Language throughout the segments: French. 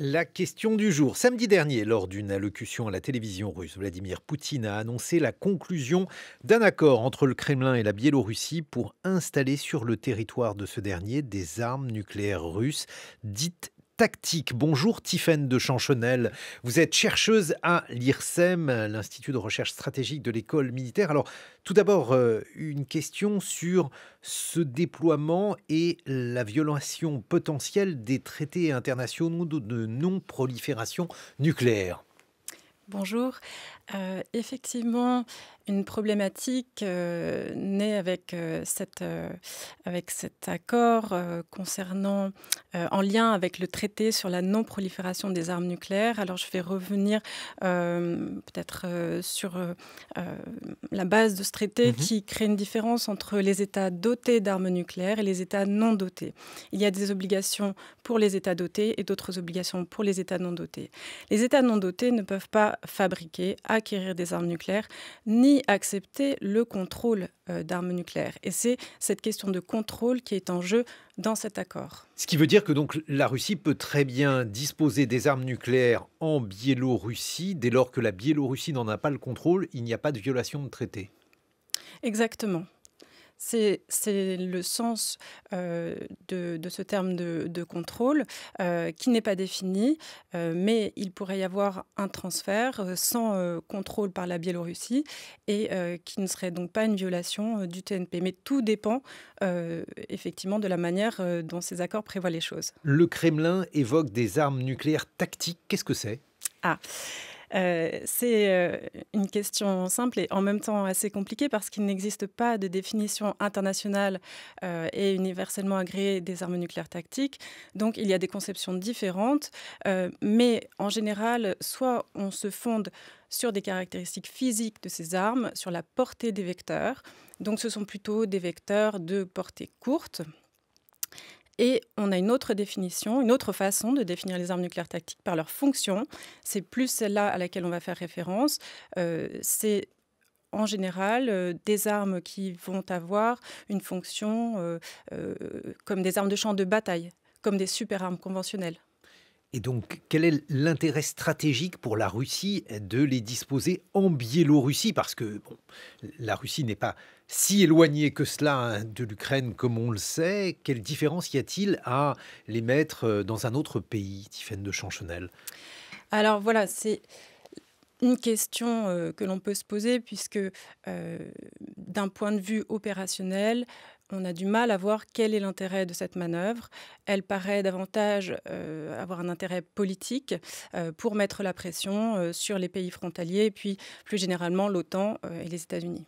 La question du jour. Samedi dernier, lors d'une allocution à la télévision russe, Vladimir Poutine a annoncé la conclusion d'un accord entre le Kremlin et la Biélorussie pour installer sur le territoire de ce dernier des armes nucléaires russes dites tactique. Bonjour Tiffaine de Chanchenel, Vous êtes chercheuse à l'IRSEM, l'Institut de recherche stratégique de l'école militaire. Alors, tout d'abord, euh, une question sur ce déploiement et la violation potentielle des traités internationaux de non-prolifération nucléaire. Bonjour. Euh, effectivement une problématique euh, avec, euh, cette, euh, avec cet accord concernant, en lien avec le traité sur la non-prolifération des armes nucléaires. Alors je vais revenir peut-être sur la base de ce traité mhm. qui crée une différence entre les États dotés d'armes nucléaires et les États non dotés. Il y a des obligations pour les États dotés et d'autres obligations pour les États non dotés. Les États non dotés ne peuvent pas fabriquer, acquérir des armes nucléaires ni accepter le contrôle euh, d'armes nucléaires. Et c'est cette question de contrôle qui est en jeu dans cet accord. Ce qui veut dire que donc la Russie peut très bien disposer des armes nucléaires en Biélorussie dès lors que la Biélorussie n'en a pas le contrôle, il n'y a pas de violation de traité. Exactement c'est le sens de, ce terme de, contrôle qui n'est pas défini, mais il pourrait y avoir un transfert sans contrôle par la Biélorussie et qui ne serait donc pas une violation du TNP. Mais tout dépend effectivement de la manière dont ces accords prévoient les choses. Le Kremlin évoque des armes nucléaires tactiques. Qu'est-ce que c'est ah. Euh, c'est euh, une question simple et en même temps assez compliquée parce qu'il n'existe pas de définition internationale euh, et universellement agréée des armes nucléaires tactiques. Donc il y a des conceptions différentes, mais en général, soit on se fonde sur des caractéristiques physiques de ces armes, sur la portée des vecteurs. Donc ce sont plutôt des vecteurs de portée courte, et on a une autre définition, une autre façon de définir les armes nucléaires tactiques par leur fonction. C'est plus celle-là à laquelle on va faire référence. Euh, c'est en général euh, des armes qui vont avoir une fonction euh, comme des armes de champ de bataille, comme des super armes conventionnelles. Et donc, quel est l'intérêt stratégique pour la Russie de les disposer en Biélorussie Parce que bon, la Russie n'est pas si éloignée que cela hein, de l'Ukraine comme on le sait. Quelle différence y a-t-il à les mettre euh, dans un autre pays, Tiffaine de Chanchenel Alors voilà, c'est une question euh, que l'on peut se poser puisque euh, d'un point de vue opérationnel, on a du mal à voir quel est l'intérêt de cette manœuvre. Elle paraît davantage euh, avoir un intérêt politique euh, pour mettre la pression euh, sur les pays frontaliers et puis plus généralement l'OTAN et les États-Unis.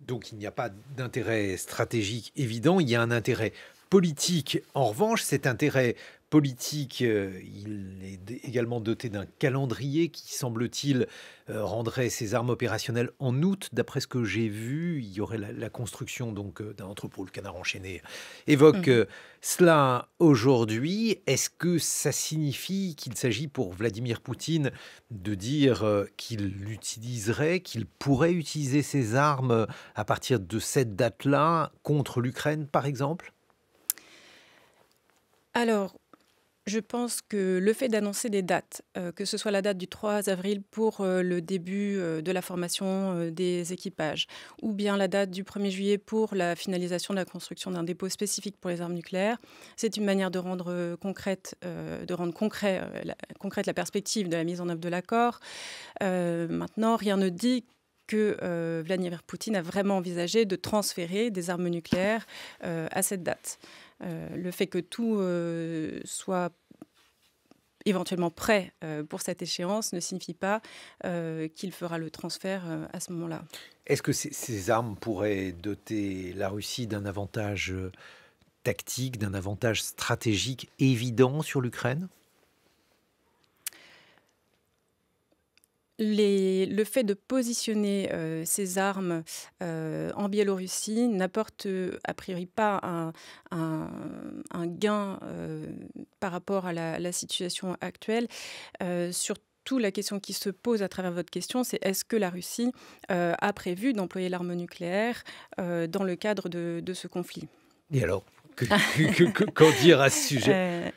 Donc il n'y a pas d'intérêt stratégique évident, il y a un intérêt politique. En revanche, cet intérêt politique. Euh, il est également doté d'un calendrier qui, semble-t-il, euh, rendrait ses armes opérationnelles en août. D'après ce que j'ai vu, il y aurait la, construction donc euh, d'un entrepôt. Le canard enchaîné évoque mhm. cela aujourd'hui. Est-ce que ça signifie qu'il s'agit pour Vladimir Poutine de dire qu'il l'utiliserait, qu'il pourrait utiliser ses armes à partir de cette date-là contre l'Ukraine, par exemple alors, je pense que le fait d'annoncer des dates, euh, que ce soit la date du 3 avril pour euh, le début euh, de la formation des équipages, ou bien la date du 1er juillet pour la finalisation de la construction d'un dépôt spécifique pour les armes nucléaires, c'est une manière de rendre concrète, concrète la perspective de la mise en œuvre de l'accord. maintenant, rien ne dit que euh, Vladimir Poutine a vraiment envisagé de transférer des armes nucléaires euh, à cette date. Euh, le fait que tout soit éventuellement prêt pour cette échéance ne signifie pas qu'il fera le transfert à ce moment-là. Est-ce que ces, ces, armes pourraient doter la Russie d'un avantage tactique, d'un avantage stratégique évident sur l'Ukraine les, le fait de positionner ces euh, armes euh, en Biélorussie n'apporte euh, a priori pas un, gain par rapport à la, situation actuelle. surtout, la question qui se pose à travers votre question, c'est est-ce que la Russie a prévu d'employer l'arme nucléaire dans le cadre de, ce conflit Et alors Qu'en dire à ce sujet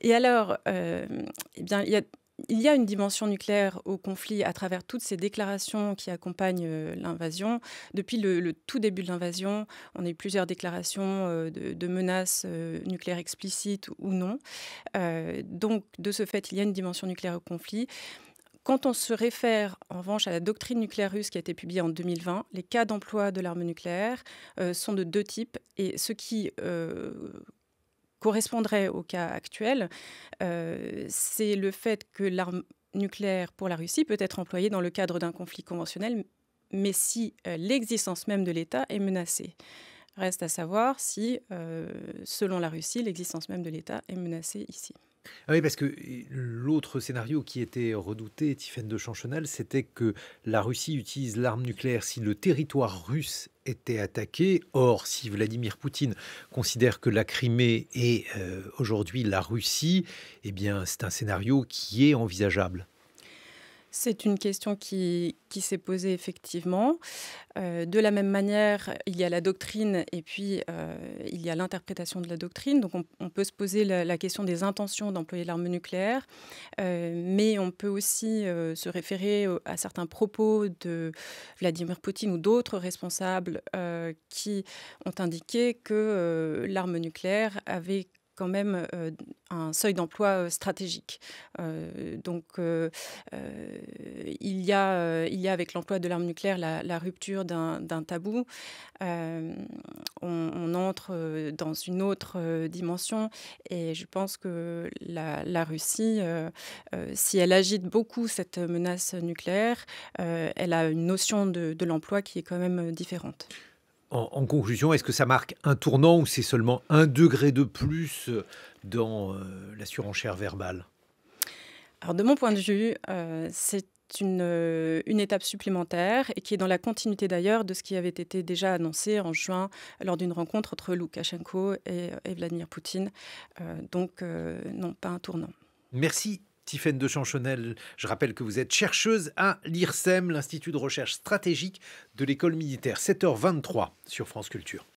Et alors, eh bien, il y a il y a une dimension nucléaire au conflit à travers toutes ces déclarations qui accompagnent euh, l'invasion. Depuis le, tout début de l'invasion, on a eu plusieurs déclarations euh, de, menaces euh, nucléaires explicites ou non. donc, de ce fait, il y a une dimension nucléaire au conflit. Quand on se réfère en revanche à la doctrine nucléaire russe qui a été publiée en 2020, les cas d'emploi de l'arme nucléaire sont de deux types. Et ce qui correspondrait au cas actuel, euh, c'est le fait que l'arme nucléaire pour la Russie peut être employée dans le cadre d'un conflit conventionnel, mais si euh, l'existence même de l'État est menacée. Reste à savoir si, euh, selon la Russie, l'existence même de l'État est menacée ici. Ah parce que euh, l'autre scénario qui était redouté, Tiffaine de Champchenal, c'était que la Russie utilise l'arme nucléaire si le territoire russe était attaqué. Or, si Vladimir Poutine considère que la Crimée est euh, aujourd'hui la Russie, eh bien, c'est un scénario qui est envisageable. C'est une question qui, s'est posée effectivement. Euh, de la même manière, il y a la doctrine et puis euh, il y a l'interprétation de la doctrine. Donc on, peut se poser la, question des intentions d'employer l'arme nucléaire, euh, mais on peut aussi se référer à certains propos de Vladimir Poutine ou d'autres responsables qui ont indiqué que l'arme nucléaire avait quand même euh, un seuil d'emploi euh, stratégique. Euh, donc il, y a, il y a avec l'emploi de l'arme nucléaire la, rupture d'un tabou. On, entre dans une autre dimension et je pense que la, Russie, si elle agite beaucoup cette menace nucléaire, elle a une notion de l'emploi qui est quand même différente en, conclusion, est-ce que ça marque un tournant ou c'est seulement un degré de plus euh, dans euh, la surenchère verbale Alors, de mon point de vue, euh, c'est une, une, étape supplémentaire et qui est dans la continuité d'ailleurs de ce qui avait été déjà annoncé en juin lors d'une rencontre entre Loukachenko et, Vladimir Poutine. donc, non, pas un tournant. Merci Tiffaine de Chanchonel, je rappelle que vous êtes chercheuse à l'IRSEM, l'Institut de recherche stratégique de l'école militaire, 7h23 sur France Culture.